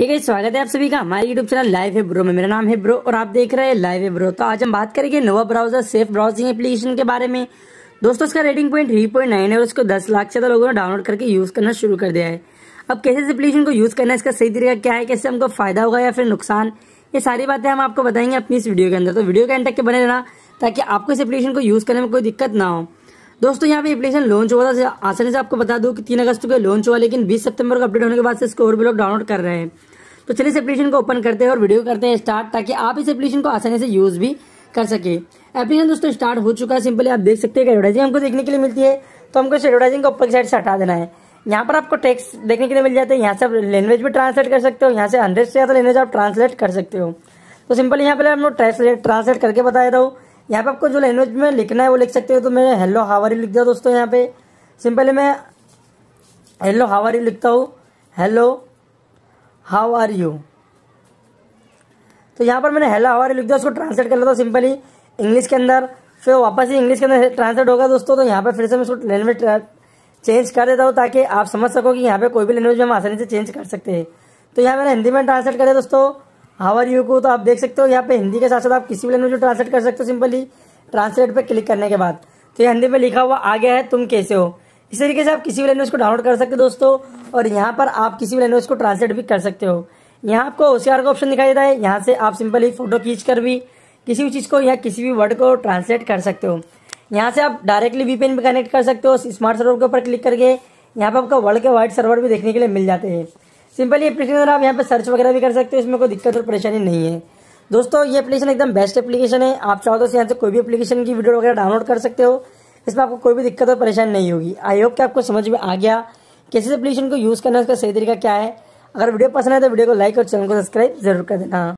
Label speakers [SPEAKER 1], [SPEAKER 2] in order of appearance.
[SPEAKER 1] hey स्वागत है आप सभी का हमारे YouTube चैनल लाइव है ब्रो में मेरा नाम है ब्रो और आप देख रहे हैं लाइव है ब्रो तो आज हम बात करेंगे Nova browser safe browsing application के बारे में दोस्तों इसका rating point three point nine है और इसको दस लाख से ज्यादा लोगों ने डाउनलोड करके यूज करना शुरू कर दिया है अब कैसे इस एप्लीकेशन को यूज करना है इसका सही तरीका क्या है कैसे हमको फायदा होगा या फिर नुकसान ये सारी बातें हम आपको बताएंगे अपनी इस वीडियो के अंदर तो वीडियो के एंड तक के बने रहना ताकि आपको इस एप्लीकेशन को यूज करने में कोई दिक्कत ना हो दोस्तों यहाँ पे एप्लीकेशन लॉन्च हुआ था आसानी से आपको बता दूं कि तीन अगस्त को लॉन्च हुआ लेकिन बीस सितंबर को अपडेट होने के बाद से इसको और भी लोग डाउनलोड कर रहे हैं तो चलिए इस एप्लीकेशन को ओपन करते हैं और वीडियो करते हैं स्टार्ट ताकि आप इस एप्लीकेशन को आसानी से यूज़ भी कर सके एप्लीकेशन दोस्तों स्टार्ट हो चुका है सिंपली आप देख सकते हैं एडवर्टाइजिंग हमको देखने के लिए मिलती है तो हमको इस एडवर्टाइजिंग को ऊपर की साइड से हटा देना है यहाँ पर आपको टेक्स्ट देखने के लिए मिल जाते हैं यहाँ से आप लैंग्वेज भी ट्रांसलेट कर सकते हो यहाँ से हंड्रेड से ज़्यादा लैंग्वेज आप ट्रांसलेट कर सकते हो तो सिंपल यहाँ पर हम लोग ट्रांसलेट ट्रांसलेट करके बताया था यहाँ पर आपको जो लैंग्वेज में लिखना है वो लिख सकते हो तो मैं हेलो हावर लिख दिया दोस्तों यहाँ पे सिंपली मैं हेलो हावारी लिखता हूँ हेलो हाउ आर यू तो यहाँ पर मैंने हेलो हाउ आर यू लिख दिया उसको ट्रांसलेट कर लेता हूँ सिंपली इंग्लिश के अंदर फिर वापस ही इंग्लिश के अंदर ट्रांसलेट होगा दोस्तों तो यहाँ पर फिर से मैं उसको लैंग्वेज चेंज uh, कर देता हूँ ताकि आप समझ सको कि यहाँ पे कोई भी लैंग्वेज हम आसानी से चेंज कर सकते हैं तो यहाँ मैंने हिंदी में ट्रांसलेट करें दोस्तों हाउ आर यू को तो आप देख सकते हो यहाँ पे हिंदी के साथ साथ आप किसी भी लैंग्वेज में ट्रांसलेट कर सकते हो सिंपली ट्रांसलेट पे क्लिक करने के बाद तो ये हिंदी में लिखा हुआ आ गया है तुम कैसे हो इस तरीके से आप किसी भी लैंग्वेज को डाउनलोड कर सकते हो दोस्तों और यहाँ पर आप किसी भी लैंग्वेज को ट्रांसलेट भी कर सकते हो यहाँ आपको होशियार का ऑप्शन दिखाई देता है यहाँ से आप सिंपल ही फोटो खींच कर भी किसी भी चीज़ को या किसी भी वर्ड को ट्रांसलेट कर सकते हो यहाँ से आप डायरेक्टली वीपीएन भी कनेक्ट कर सकते हो स्मार्ट सर्वर के ऊपर क्लिक करके यहाँ पर आपका वर्ल्ड के वाइड सर्वर भी देखने के लिए मिल जाते हैं सिंपल ये एप्लीकेशन आप यहाँ पर सर्च वगैरह भी कर सकते हो इसमें कोई दिक्कत और परेशानी नहीं है दोस्तों ये एप्लीकेशन एकदम बेस्ट एप्लीकेशन है आप चाहो तो यहाँ से कोई भी एप्लीकेशन की वीडियो वगैरह डाउनलोड कर सकते हो इसमें आपको कोई भी दिक्कत और परेशानी नहीं होगी आई होप कि आपको समझ में आ गया कैसे एप्लीकेशन को यूज़ करना है उसका सही तरीका क्या है अगर वीडियो पसंद है तो वीडियो को लाइक और चैनल को सब्सक्राइब जरूर कर देना